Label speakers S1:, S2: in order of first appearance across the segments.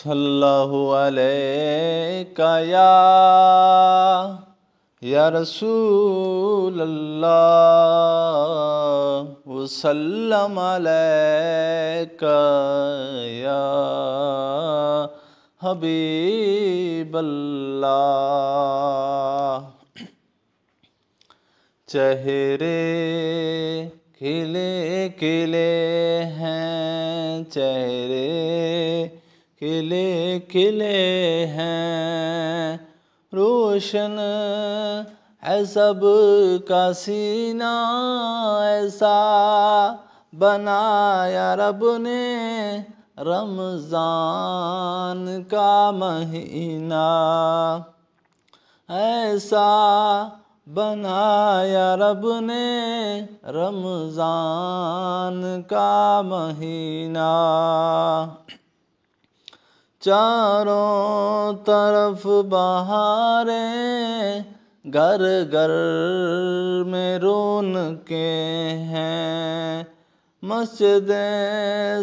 S1: सल्लाया अलैका या या रसूल अल्लाह वसल्लम अलैका चेहरे खिले खिले हैं चेहरे खिले खिले हैं रोशन है सब का सीना ऐसा बनाया रब ने रमज़ान का महीना ऐसा बनाया रब ने रमज़ान का महीना चारों तरफ बहारें घर घर में रोन के हैं मस्जिदें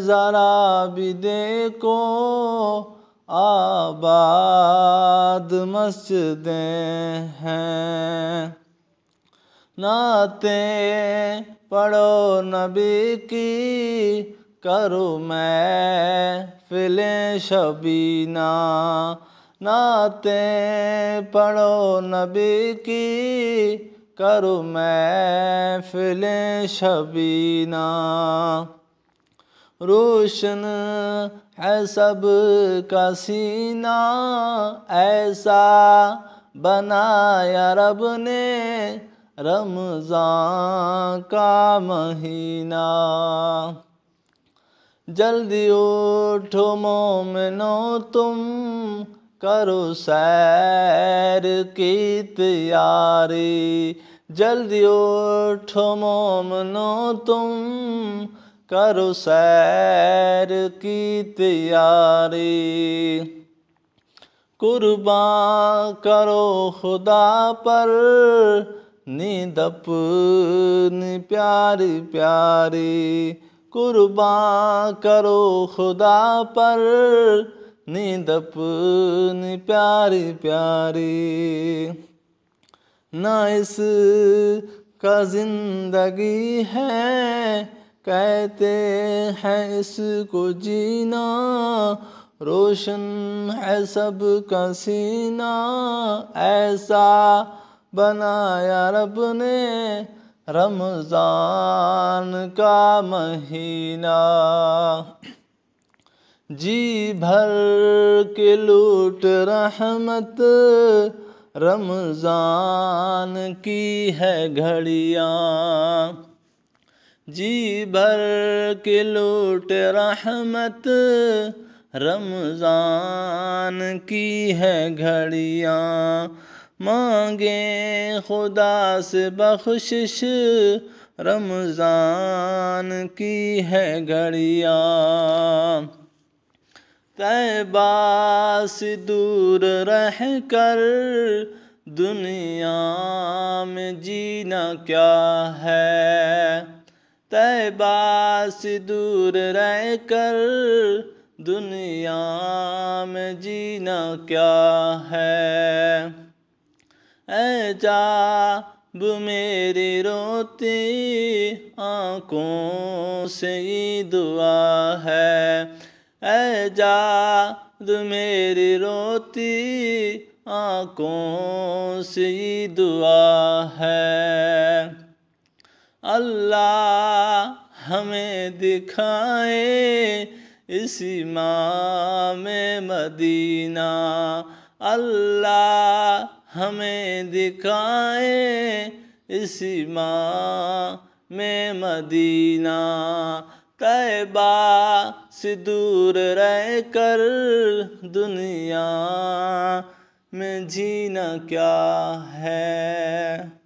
S1: ज़रा भी देखो आबाद मस्जिदें हैं नाते पढ़ो नबी की करु मैं फिलें शबीना नाते पढ़ो नबी की करु मैं फिलें शबीना रोशन है सब का सीना ऐसा बनाया रब ने रमज़ान का महीना जल्दी उठो मोमिनो तुम करो सैर की तैयारी जल्दी उठो मोमिनो तुम करो सैर की तैयारी कुर्बा करो खुदा पर नींद अपनी प्यारी प्यारी कुर्बान करो खुदा पर नींद अपनी प्यारी प्यारी ना इस का जिंदगी है कहते हैं इसको जीना रोशन है सब का सीना ऐसा बनाया रब ने रमज़ान का महीना जी भर के लूट रहमत रमज़ान की है घड़िया जी भर के लूट रहमत रमज़ान की है घड़िया मांगे खुदा से बख्शिश रमज़ान की है घड़िया तैबा दूर रह कर दुनिया में जीना क्या है तैबा दूर रह कर दुनिया में जीना क्या है ऐजाब मेरी रोती आँखों से ही दुआ है जा मेरी रोती आँखों से ही दुआ है अल्लाह हमें दिखाए इसी माँ में मदीना अल्लाह हमें दिखाए इसी माँ में मदीना तैबा से दूर रह कर दुनिया में जीना क्या है